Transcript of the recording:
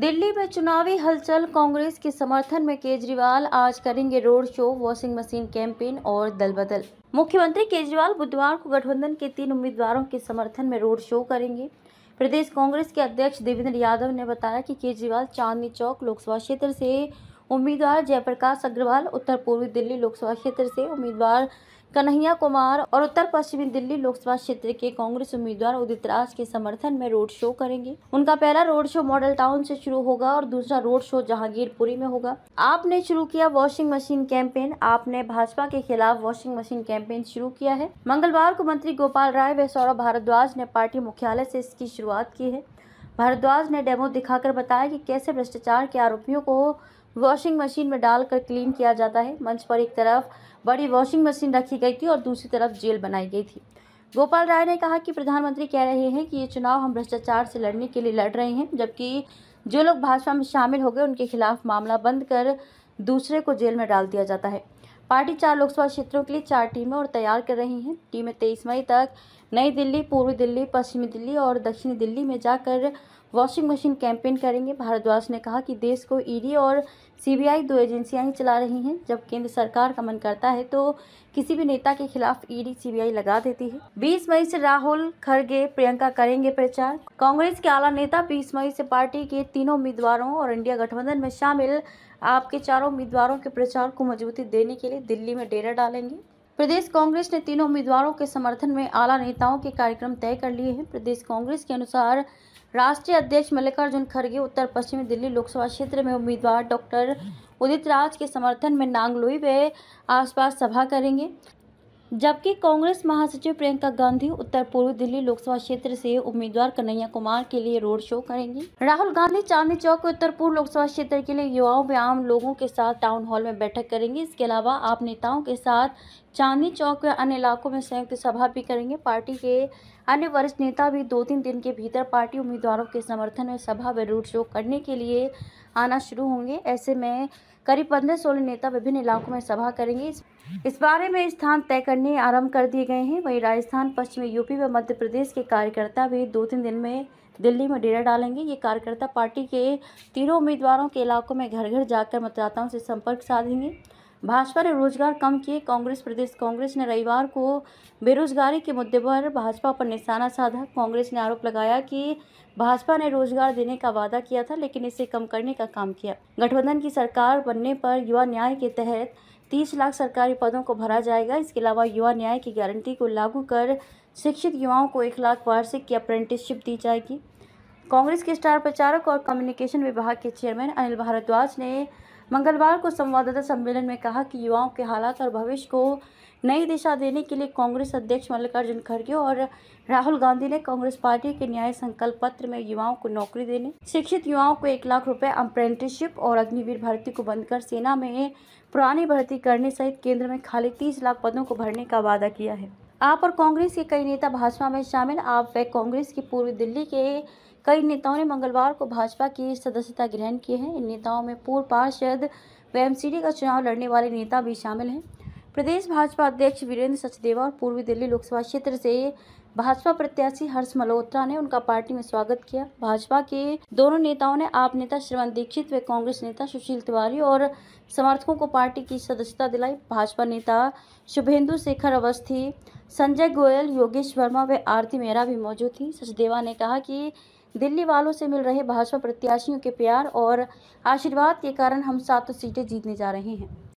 दिल्ली में चुनावी हलचल कांग्रेस के समर्थन में केजरीवाल आज करेंगे road show washing machine campaign और दल बदल मुख्यमंत्री केजरीवाल बुधवार को गठबंधन के तीन उम्मीदवारों के समर्थन में रोड शो करेंगे प्रदेश कांग्रेस के अध्यक्ष देवेंद्र यादव ने बताया कि केजरीवाल चांदनी चौक लोकसभा क्षेत्र से उम्मीदवार जयप्रकाश अग्रवाल उत्तर पूर्वी दिल्ली लोकसभा क्षेत्र से उम्मीदवार कन्हैया कुमार और उत्तर पश्चिमी दिल्ली लोकसभा क्षेत्र के कांग्रेस उम्मीदवार उदित राज के समर्थन में रोड शो करेंगे उनका पहला रोड शो मॉडल टाउन से शुरू होगा और दूसरा रोड शो जहांगीरपुरी में होगा आपने शुरू किया वॉशिंग मशीन कैंपेन आपने भाजपा के खिलाफ वॉशिंग मशीन कैंपेन शुरू किया है मंगलवार को मंत्री गोपाल राय व सौरभ भारद्वाज ने पार्टी मुख्यालय से इसकी शुरुआत की है भारद्वाज ने डेमो दिखाकर बताया कि कैसे भ्रष्टाचार के आरोपियों को वॉशिंग मशीन में डालकर क्लीन किया जाता है मंच पर एक तरफ बड़ी वॉशिंग मशीन रखी गई थी और दूसरी तरफ जेल बनाई गई थी गोपाल राय ने कहा कि प्रधानमंत्री कह रहे हैं कि ये चुनाव हम भ्रष्टाचार से लड़ने के लिए लड़ रहे हैं जबकि जो लोग भाजपा में शामिल हो गए उनके खिलाफ मामला बंद कर दूसरे को जेल में डाल दिया जाता है पार्टी चार लोकसभा क्षेत्रों के लिए चार टीमें और तैयार कर रही हैं टीमें तेईस मई तक नई दिल्ली पूर्वी दिल्ली पश्चिमी दिल्ली और दक्षिणी दिल्ली में जाकर वॉशिंग मशीन कैंपेन करेंगे भारद्वाज ने कहा कि देश को ईडी e और सीबीआई दो एजेंसियां ही चला रही हैं जब केंद्र सरकार का मन करता है तो किसी भी नेता के खिलाफ ईडी e सीबीआई लगा देती है 20 मई से राहुल खड़गे प्रियंका करेंगे प्रचार कांग्रेस के आला नेता 20 मई से पार्टी के तीनों उम्मीदवारों और इंडिया गठबंधन में शामिल आपके चारों उम्मीदवारों के प्रचार को मजबूती देने के लिए दिल्ली में डेरा डालेंगे प्रदेश कांग्रेस ने तीनों उम्मीदवारों के समर्थन में आला नेताओं के कार्यक्रम तय कर लिए हैं प्रदेश कांग्रेस के अनुसार राष्ट्रीय अध्यक्ष मल्लिकार्जुन खड़गे उत्तर पश्चिमी दिल्ली लोकसभा क्षेत्र में उम्मीदवार डॉक्टर उदित राज के समर्थन में नांगलोई वे आसपास सभा करेंगे जबकि कांग्रेस महासचिव प्रियंका गांधी उत्तर पूर्व दिल्ली लोकसभा क्षेत्र से उम्मीदवार कन्हैया कुमार के लिए रोड शो करेंगी राहुल गांधी चांदनी चौक उत्तर पूर्व लोकसभा क्षेत्र के लिए युवाओं में आम लोगों के साथ टाउन हॉल में बैठक करेंगे इसके अलावा आप नेताओं के साथ चांदनी चौक व अन्य इलाकों में संयुक्त सभा भी करेंगे पार्टी के अन्य वरिष्ठ नेता भी दो तीन दिन के भीतर पार्टी उम्मीदवारों के समर्थन में सभा व रोड शो करने के लिए आना शुरू होंगे ऐसे में करीब पंद्रह सोलह नेता विभिन्न इलाकों में सभा करेंगे इस बारे में स्थान तय करने करने आरंभ कर दिए गए हैं वहीं राजस्थान पश्चिमी यूपी व मध्य प्रदेश के कार्यकर्ता भी दो तीन दिन में दिल्ली में डेरा डालेंगे ये कार्यकर्ता पार्टी के तीनों उम्मीदवारों के इलाकों में घर घर जाकर मतदाताओं से संपर्क साधेंगे भाजपा ने रोजगार कम किए कांग्रेस प्रदेश कांग्रेस ने रविवार को बेरोजगारी के मुद्दे पर भाजपा पर निशाना साधा कांग्रेस ने आरोप लगाया कि भाजपा ने रोजगार देने का वादा किया था लेकिन इसे कम करने का काम किया गठबंधन की सरकार बनने पर युवा न्याय के तहत तीस लाख सरकारी पदों को भरा जाएगा इसके अलावा युवा न्याय की गारंटी को लागू कर शिक्षित युवाओं को एक लाख वार्षिक की अप्रेंटिसशिप दी जाएगी कांग्रेस के स्टार प्रचारक और कम्युनिकेशन विभाग के चेयरमैन अनिल भारद्वाज ने मंगलवार को संवाददाता सम्मेलन में कहा कि युवाओं के हालात और भविष्य को नई दिशा देने के लिए कांग्रेस अध्यक्ष मल्लिकार्जुन खड़गे और राहुल गांधी ने कांग्रेस पार्टी के न्याय संकल्प पत्र में युवाओं को नौकरी देने शिक्षित युवाओं को एक लाख रुपए अप्रेंटिसशिप और अग्निवीर भर्ती को बंद कर सेना में पुरानी भर्ती करने सहित केंद्र में खाली तीस लाख पदों को भरने का वादा किया है आप और कांग्रेस के कई नेता भाजपा में शामिल आप व कांग्रेस की पूर्वी दिल्ली के कई नेताओं ने मंगलवार को भाजपा की सदस्यता ग्रहण की है इन नेताओं में पूर्व पार्षद व एमसीडी का चुनाव लड़ने वाले नेता भी शामिल हैं प्रदेश भाजपा अध्यक्ष वीरेंद्र सचदेवा और पूर्वी दिल्ली लोकसभा क्षेत्र से भाजपा प्रत्याशी हर्ष मल्होत्रा ने उनका पार्टी में स्वागत किया भाजपा के दोनों नेताओं ने आप नेता श्रवण दीक्षित व कांग्रेस नेता सुशील तिवारी और समर्थकों को पार्टी की सदस्यता दिलाई भाजपा नेता शुभेंदु शेखर अवस्थी संजय गोयल योगेश वर्मा व आरती मेहरा भी मौजूद थी सचदेवा ने कहा कि दिल्ली वालों से मिल रहे भाजपा प्रत्याशियों के प्यार और आशीर्वाद के कारण हम सातों सीटें जीतने जा रहे हैं